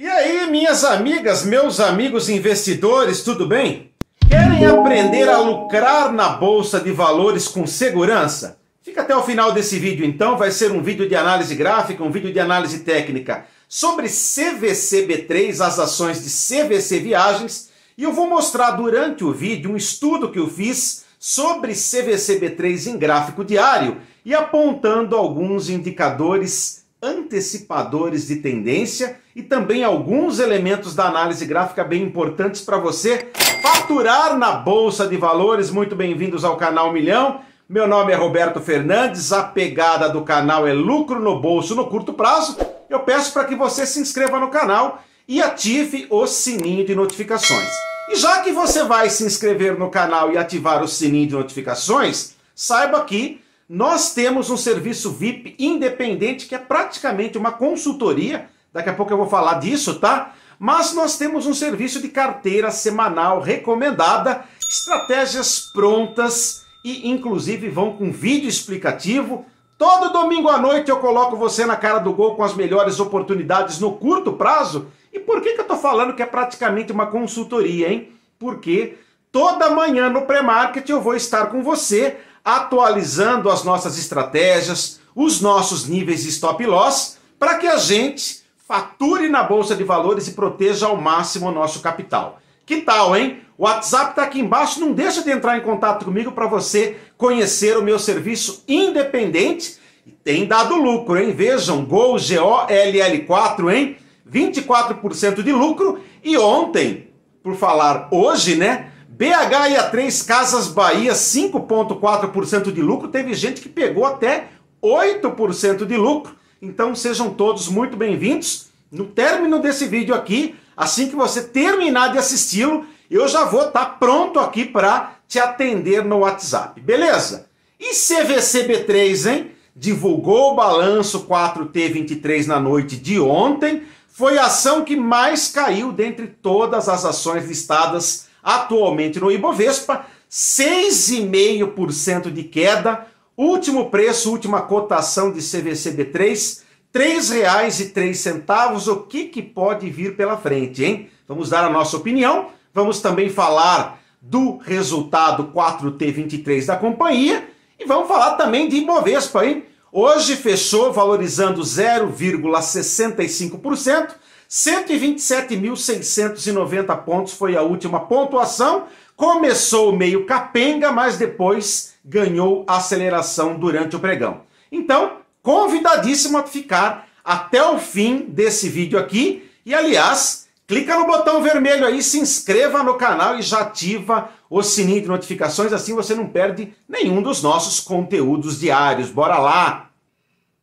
E aí, minhas amigas, meus amigos investidores, tudo bem? Querem aprender a lucrar na bolsa de valores com segurança? Fica até o final desse vídeo então, vai ser um vídeo de análise gráfica, um vídeo de análise técnica sobre CVCB3, as ações de CVC Viagens, e eu vou mostrar durante o vídeo um estudo que eu fiz sobre CVCB3 em gráfico diário e apontando alguns indicadores antecipadores de tendência e também alguns elementos da análise gráfica bem importantes para você faturar na bolsa de valores. Muito bem-vindos ao canal Milhão. Meu nome é Roberto Fernandes, a pegada do canal é lucro no bolso no curto prazo. Eu peço para que você se inscreva no canal e ative o sininho de notificações. E já que você vai se inscrever no canal e ativar o sininho de notificações, saiba que nós temos um serviço VIP independente que é praticamente uma consultoria. Daqui a pouco eu vou falar disso, tá? Mas nós temos um serviço de carteira semanal recomendada, estratégias prontas e inclusive vão com vídeo explicativo. Todo domingo à noite eu coloco você na cara do gol com as melhores oportunidades no curto prazo. E por que, que eu tô falando que é praticamente uma consultoria, hein? Porque toda manhã no pré-market eu vou estar com você atualizando as nossas estratégias, os nossos níveis de stop loss, para que a gente fature na bolsa de valores e proteja ao máximo o nosso capital. Que tal, hein? O WhatsApp está aqui embaixo, não deixa de entrar em contato comigo para você conhecer o meu serviço independente e tem dado lucro, hein? Vejam, Gol GOLL4, hein? 24% de lucro e ontem, por falar hoje, né? BH e a 3 Casas Bahia, 5,4% de lucro. Teve gente que pegou até 8% de lucro. Então sejam todos muito bem-vindos. No término desse vídeo aqui, assim que você terminar de assisti-lo, eu já vou estar tá pronto aqui para te atender no WhatsApp, beleza? E CVCB3, hein? Divulgou o balanço 4T23 na noite de ontem. Foi a ação que mais caiu dentre todas as ações listadas Atualmente no Ibovespa, 6,5% de queda. Último preço, última cotação de CVCB3, R$ 3,03. O que, que pode vir pela frente, hein? Vamos dar a nossa opinião. Vamos também falar do resultado 4T23 da companhia e vamos falar também de Ibovespa, hein? Hoje fechou valorizando 0,65%. 127.690 pontos foi a última pontuação. Começou meio capenga, mas depois ganhou aceleração durante o pregão. Então, convidadíssimo a ficar até o fim desse vídeo aqui. E aliás, clica no botão vermelho aí, se inscreva no canal e já ativa o sininho de notificações, assim você não perde nenhum dos nossos conteúdos diários. Bora lá!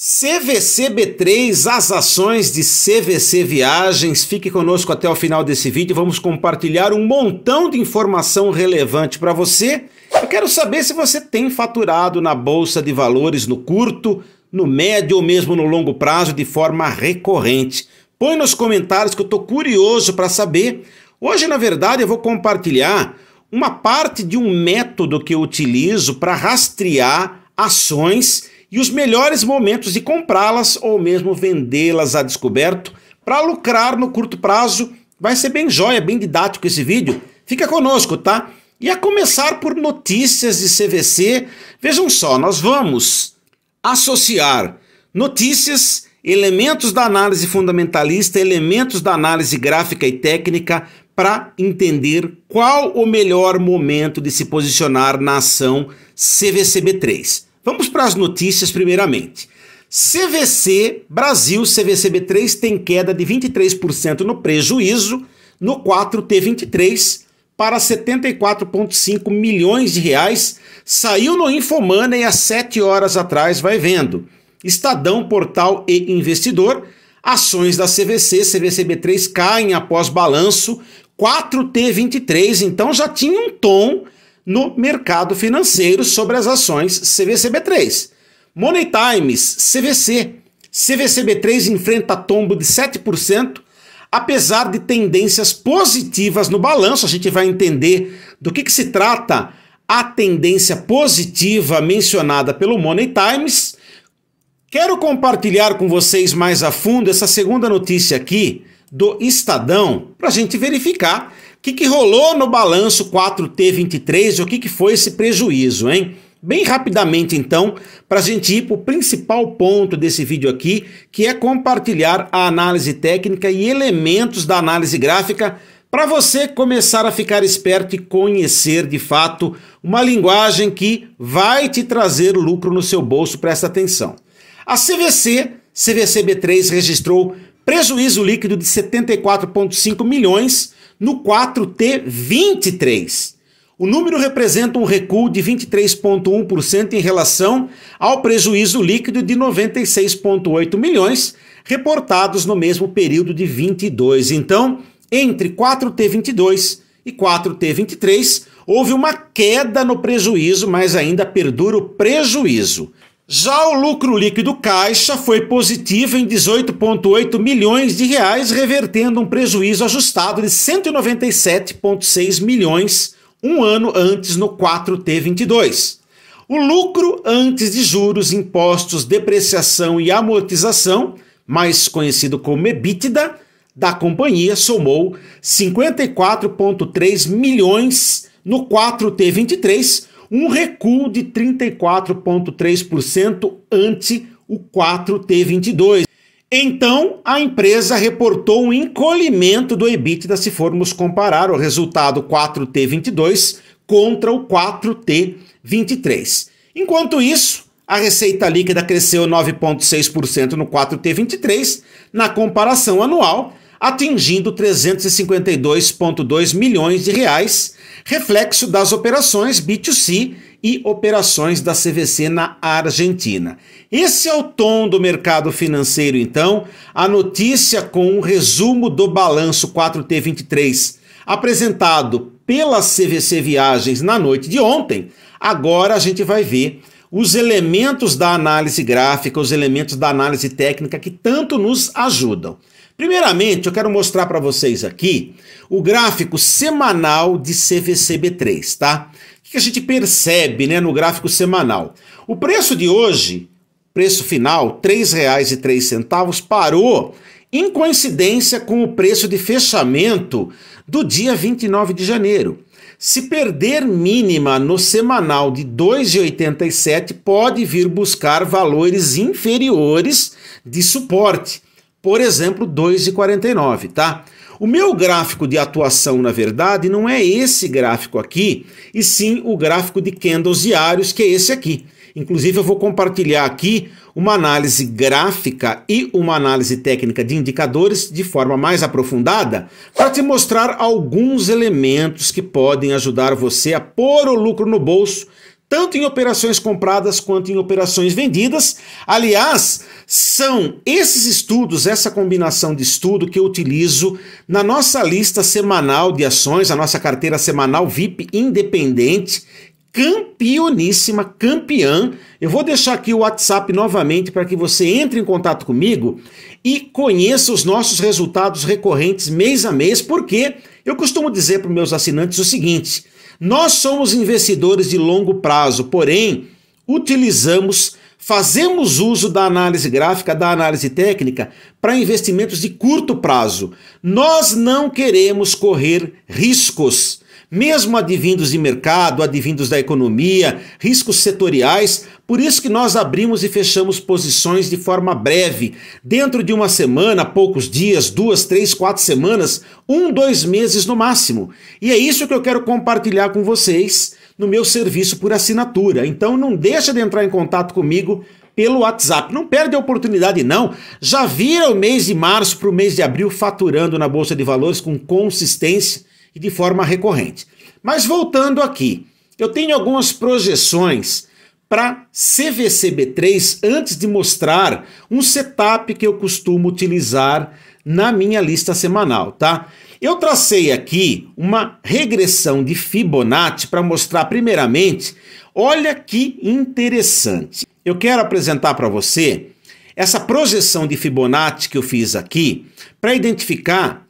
CVCB3, as ações de CVC Viagens. Fique conosco até o final desse vídeo. Vamos compartilhar um montão de informação relevante para você. Eu quero saber se você tem faturado na bolsa de valores no curto, no médio ou mesmo no longo prazo de forma recorrente. Põe nos comentários que eu estou curioso para saber. Hoje, na verdade, eu vou compartilhar uma parte de um método que eu utilizo para rastrear ações e os melhores momentos de comprá-las ou mesmo vendê-las a descoberto para lucrar no curto prazo. Vai ser bem jóia, bem didático esse vídeo. Fica conosco, tá? E a começar por notícias de CVC, vejam só, nós vamos associar notícias, elementos da análise fundamentalista, elementos da análise gráfica e técnica para entender qual o melhor momento de se posicionar na ação CVCB3. Vamos para as notícias primeiramente. CVC Brasil, CVCB3 tem queda de 23% no prejuízo, no 4T23 para 74,5 milhões de reais, saiu no Infomoney há 7 horas atrás, vai vendo. Estadão, Portal e Investidor, ações da CVC, CVCB3 caem após balanço, 4T23, então já tinha um tom no mercado financeiro sobre as ações CVCB3. Money Times, CVC. CVCB3 enfrenta tombo de 7%, apesar de tendências positivas no balanço. A gente vai entender do que, que se trata a tendência positiva mencionada pelo Money Times. Quero compartilhar com vocês mais a fundo essa segunda notícia aqui do Estadão para a gente verificar que, que rolou no balanço 4T23 o que, que foi esse prejuízo, hein? Bem rapidamente, então, para a gente ir para o principal ponto desse vídeo aqui, que é compartilhar a análise técnica e elementos da análise gráfica para você começar a ficar esperto e conhecer de fato uma linguagem que vai te trazer lucro no seu bolso, presta atenção. A CVC, CVCB3, registrou prejuízo líquido de 74,5 milhões no 4T23. O número representa um recuo de 23,1% em relação ao prejuízo líquido de 96,8 milhões reportados no mesmo período de 22. Então, entre 4T22 e 4T23, houve uma queda no prejuízo, mas ainda perdura o prejuízo. Já o lucro líquido caixa foi positivo em 18,8 milhões de reais, revertendo um prejuízo ajustado de 197,6 milhões um ano antes no 4T22. O lucro antes de juros, impostos, depreciação e amortização, mais conhecido como EBITDA, da companhia somou 54,3 milhões no 4T23, um recuo de 34,3% ante o 4T22. Então, a empresa reportou um encolhimento do EBITDA se formos comparar o resultado 4T22 contra o 4T23. Enquanto isso, a receita líquida cresceu 9,6% no 4T23 na comparação anual atingindo 352,2 milhões de reais, reflexo das operações B2C e operações da CVC na Argentina. Esse é o tom do mercado financeiro, então, a notícia com um resumo do balanço 4T23 apresentado pela CVC Viagens na noite de ontem. Agora a gente vai ver os elementos da análise gráfica, os elementos da análise técnica que tanto nos ajudam. Primeiramente, eu quero mostrar para vocês aqui o gráfico semanal de CVCB3, tá? O que a gente percebe né, no gráfico semanal? O preço de hoje, preço final, R$ 3,03, parou em coincidência com o preço de fechamento do dia 29 de janeiro. Se perder mínima no semanal de 2,87, pode vir buscar valores inferiores de suporte por exemplo, 2,49, tá? O meu gráfico de atuação, na verdade, não é esse gráfico aqui, e sim o gráfico de candles diários, que é esse aqui. Inclusive, eu vou compartilhar aqui uma análise gráfica e uma análise técnica de indicadores de forma mais aprofundada para te mostrar alguns elementos que podem ajudar você a pôr o lucro no bolso tanto em operações compradas quanto em operações vendidas. Aliás, são esses estudos, essa combinação de estudo que eu utilizo na nossa lista semanal de ações, a nossa carteira semanal VIP independente, campeoníssima, campeã. Eu vou deixar aqui o WhatsApp novamente para que você entre em contato comigo e conheça os nossos resultados recorrentes mês a mês, porque eu costumo dizer para os meus assinantes o seguinte: nós somos investidores de longo prazo, porém, utilizamos, fazemos uso da análise gráfica, da análise técnica, para investimentos de curto prazo. Nós não queremos correr riscos mesmo advindos de mercado, advindos da economia, riscos setoriais, por isso que nós abrimos e fechamos posições de forma breve. Dentro de uma semana, poucos dias, duas, três, quatro semanas, um, dois meses no máximo. E é isso que eu quero compartilhar com vocês no meu serviço por assinatura. Então não deixa de entrar em contato comigo pelo WhatsApp. Não perde a oportunidade, não. Já vira o mês de março para o mês de abril faturando na Bolsa de Valores com consistência e de forma recorrente. Mas voltando aqui, eu tenho algumas projeções para CVCB3 antes de mostrar um setup que eu costumo utilizar na minha lista semanal, tá? Eu tracei aqui uma regressão de Fibonacci para mostrar primeiramente, olha que interessante. Eu quero apresentar para você essa projeção de Fibonacci que eu fiz aqui para identificar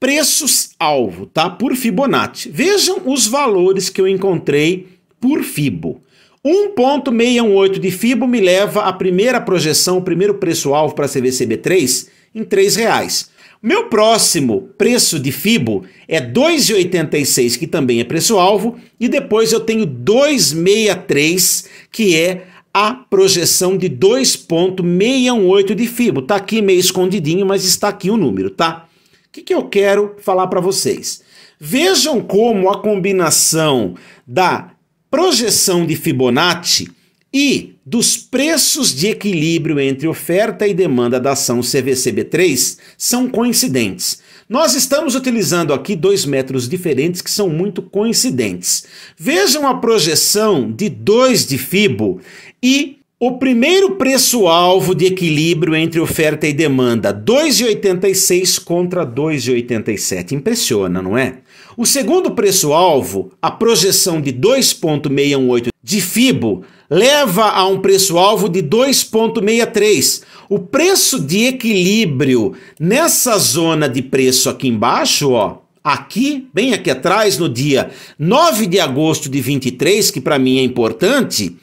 preços-alvo, tá? Por Fibonacci. Vejam os valores que eu encontrei por Fibo. 1.618 de Fibo me leva à primeira projeção, o primeiro preço-alvo para a CVCB3 em R$ 3,00. Meu próximo preço de Fibo é 2,86, que também é preço-alvo, e depois eu tenho 2,63, que é a projeção de 2,618 de Fibo. Tá aqui meio escondidinho, mas está aqui o número, tá? O que, que eu quero falar para vocês? Vejam como a combinação da projeção de Fibonacci e dos preços de equilíbrio entre oferta e demanda da ação CVCB3 são coincidentes. Nós estamos utilizando aqui dois métodos diferentes que são muito coincidentes. Vejam a projeção de 2 de Fibo e o primeiro preço-alvo de equilíbrio entre oferta e demanda, 2,86 contra 2,87. Impressiona, não é? O segundo preço-alvo, a projeção de 2,618 de FIBO, leva a um preço-alvo de 2,63. O preço de equilíbrio nessa zona de preço aqui embaixo, ó, aqui, bem aqui atrás, no dia 9 de agosto de 23, que para mim é importante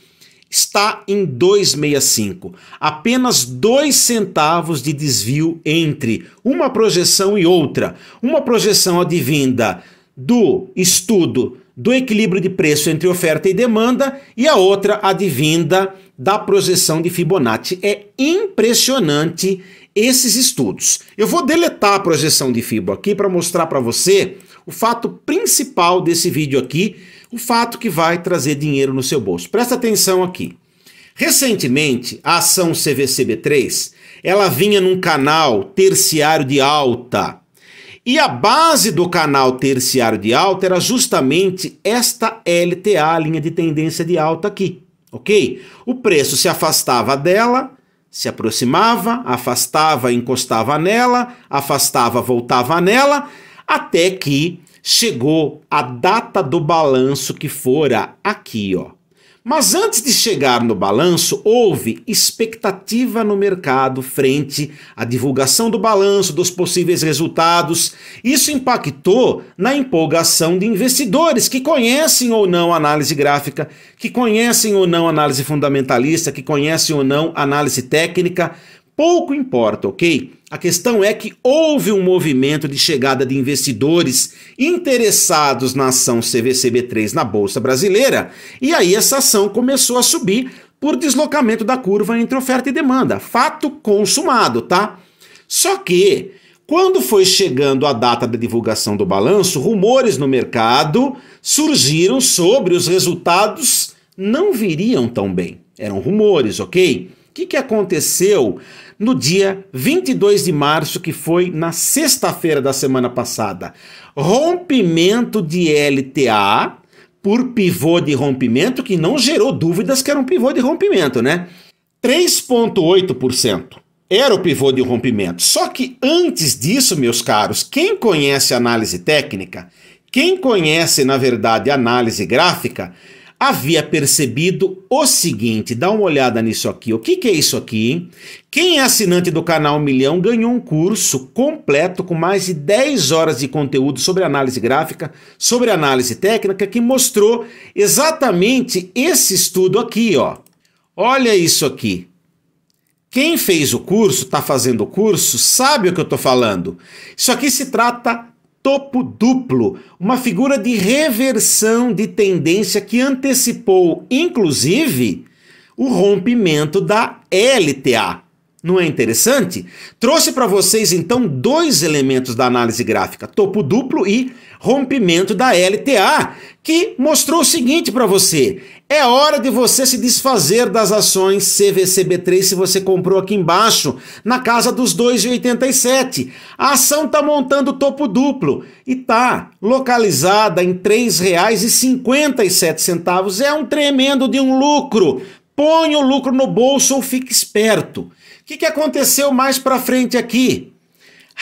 está em 2,65, apenas 2 centavos de desvio entre uma projeção e outra. Uma projeção advinda do estudo do equilíbrio de preço entre oferta e demanda e a outra advinda da projeção de Fibonacci. É impressionante esses estudos. Eu vou deletar a projeção de Fibo aqui para mostrar para você o fato principal desse vídeo aqui, o fato que vai trazer dinheiro no seu bolso. Presta atenção aqui. Recentemente, a ação CVCB3, ela vinha num canal terciário de alta. E a base do canal terciário de alta era justamente esta LTA, linha de tendência de alta aqui, ok? O preço se afastava dela, se aproximava, afastava, encostava nela, afastava, voltava nela, até que chegou a data do balanço que fora aqui, ó. Mas antes de chegar no balanço, houve expectativa no mercado frente à divulgação do balanço, dos possíveis resultados. Isso impactou na empolgação de investidores que conhecem ou não análise gráfica, que conhecem ou não análise fundamentalista, que conhecem ou não análise técnica, pouco importa, ok? A questão é que houve um movimento de chegada de investidores interessados na ação CVCB3 na Bolsa Brasileira, e aí essa ação começou a subir por deslocamento da curva entre oferta e demanda. Fato consumado, tá? Só que, quando foi chegando a data da divulgação do balanço, rumores no mercado surgiram sobre os resultados não viriam tão bem. Eram rumores, ok? O que, que aconteceu? no dia 22 de março, que foi na sexta-feira da semana passada. Rompimento de LTA por pivô de rompimento, que não gerou dúvidas que era um pivô de rompimento, né? 3,8% era o pivô de rompimento. Só que antes disso, meus caros, quem conhece análise técnica, quem conhece, na verdade, análise gráfica, havia percebido o seguinte: dá uma olhada nisso aqui. O que, que é isso aqui? Quem é assinante do canal Milhão ganhou um curso completo com mais de 10 horas de conteúdo sobre análise gráfica, sobre análise técnica, que mostrou exatamente esse estudo aqui, ó. Olha isso aqui. Quem fez o curso, está fazendo o curso, sabe o que eu estou falando. Isso aqui se trata topo duplo, uma figura de reversão de tendência que antecipou, inclusive, o rompimento da LTA. Não é interessante? Trouxe para vocês então dois elementos da análise gráfica: topo duplo e rompimento da LTA, que mostrou o seguinte para você: é hora de você se desfazer das ações CVCB3 se você comprou aqui embaixo, na casa dos 2,87. A ação está montando topo duplo e tá localizada em R$ 3,57. É um tremendo de um lucro. Põe o lucro no bolso ou fique esperto. O que, que aconteceu mais para frente aqui?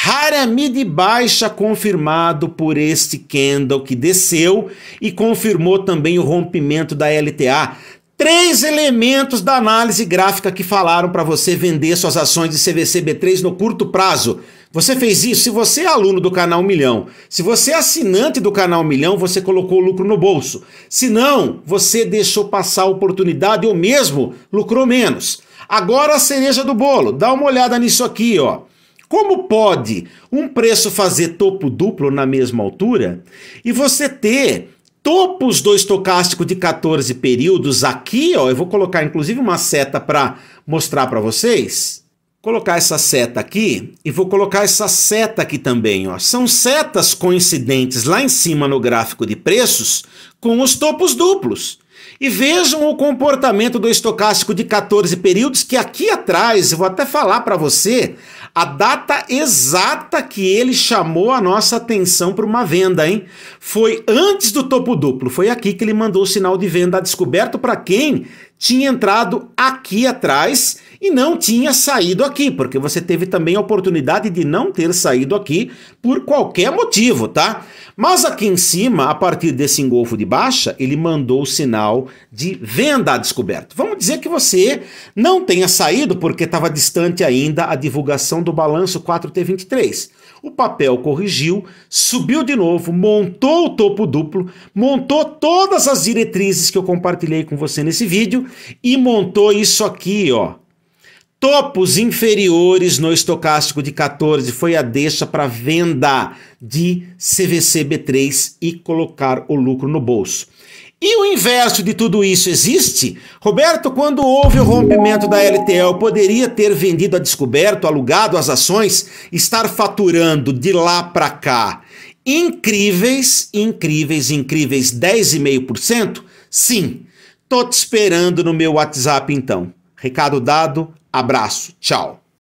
Harami baixa confirmado por este candle que desceu e confirmou também o rompimento da LTA. Três elementos da análise gráfica que falaram para você vender suas ações de CVCB3 no curto prazo. Você fez isso? Se você é aluno do canal Milhão, se você é assinante do canal Milhão, você colocou lucro no bolso. Se não, você deixou passar a oportunidade ou mesmo lucrou menos. Agora a cereja do bolo. Dá uma olhada nisso aqui, ó. Como pode um preço fazer topo duplo na mesma altura e você ter topos do estocástico de 14 períodos aqui, ó, eu vou colocar inclusive uma seta para mostrar para vocês. Colocar essa seta aqui e vou colocar essa seta aqui também, ó. São setas coincidentes lá em cima no gráfico de preços com os topos duplos. E vejam o comportamento do estocástico de 14 períodos, que aqui atrás eu vou até falar para você a data exata que ele chamou a nossa atenção para uma venda, hein? Foi antes do topo duplo, foi aqui que ele mandou o sinal de venda descoberto para quem tinha entrado aqui atrás e não tinha saído aqui, porque você teve também a oportunidade de não ter saído aqui por qualquer motivo, tá? Mas aqui em cima, a partir desse engolfo de baixa, ele mandou o sinal de venda a descoberto. Vamos dizer que você não tenha saído porque estava distante ainda a divulgação do balanço 4T23. O papel corrigiu, subiu de novo, montou o topo duplo, montou todas as diretrizes que eu compartilhei com você nesse vídeo e montou isso aqui, ó. Topos inferiores no estocástico de 14 foi a deixa para venda de CVC B3 e colocar o lucro no bolso. E o inverso de tudo isso existe? Roberto, quando houve o rompimento da LTL, poderia ter vendido a descoberto, alugado as ações, estar faturando de lá para cá incríveis, incríveis, incríveis 10,5%? Sim. Tô te esperando no meu WhatsApp então. Recado dado, abraço, tchau.